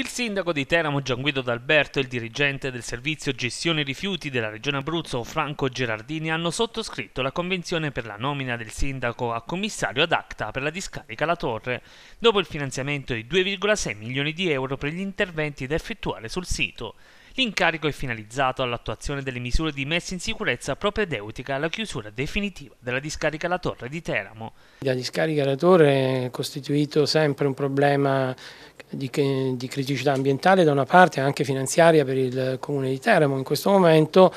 Il sindaco di Teramo Gianguido D'Alberto e il dirigente del servizio gestione rifiuti della Regione Abruzzo Franco Gerardini hanno sottoscritto la convenzione per la nomina del sindaco a commissario ad acta per la discarica La Torre, dopo il finanziamento di 2,6 milioni di euro per gli interventi da effettuare sul sito. L'incarico è finalizzato all'attuazione delle misure di messa in sicurezza propedeutica alla chiusura definitiva della discarica La Torre di Teramo. La discarica La Torre è costituito sempre un problema di, di criticità ambientale da una parte anche finanziaria per il comune di Teramo. In questo momento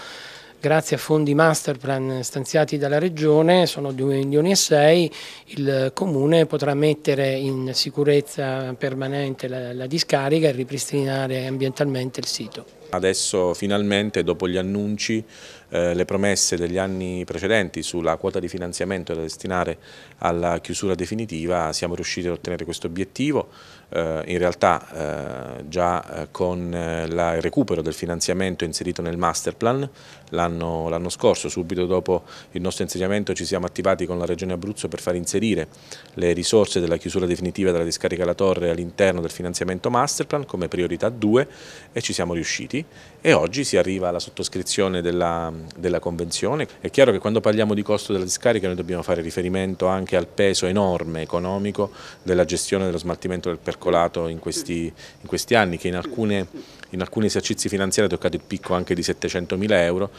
grazie a fondi masterplan stanziati dalla regione, sono 2 milioni e 6, il comune potrà mettere in sicurezza permanente la, la discarica e ripristinare ambientalmente il sito. Adesso finalmente dopo gli annunci, eh, le promesse degli anni precedenti sulla quota di finanziamento da destinare alla chiusura definitiva, siamo riusciti ad ottenere questo obiettivo, eh, in realtà eh, già eh, con eh, il recupero del finanziamento inserito nel master plan l'anno scorso, subito dopo il nostro insediamento ci siamo attivati con la Regione Abruzzo per far inserire le risorse della chiusura definitiva della discarica La Torre all'interno del finanziamento master plan come priorità 2 e ci siamo riusciti e oggi si arriva alla sottoscrizione della, della, convenzione. È chiaro che quando parliamo di costo della discarica noi dobbiamo fare riferimento anche al peso enorme economico della gestione dello smaltimento del percolato in questi, in questi anni che in, alcune, in alcuni esercizi finanziari ha toccato il picco anche di 700 mila euro.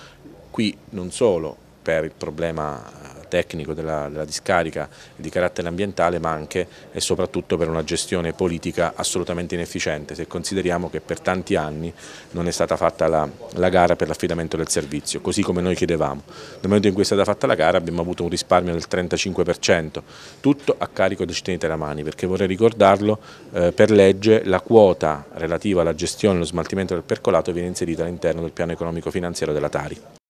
Qui non solo per il problema eh, tecnico della, della, discarica di carattere ambientale ma anche e soprattutto per una gestione politica assolutamente inefficiente se consideriamo che per tanti anni non è stata fatta la, la gara per l'affidamento del servizio così come noi chiedevamo. Nel momento in cui è stata fatta la gara abbiamo avuto un risparmio del 35% tutto a carico dei cittadini teramani perché vorrei ricordarlo eh, per legge la quota relativa alla gestione e allo smaltimento del percolato viene inserita all'interno del piano economico finanziario della Tari.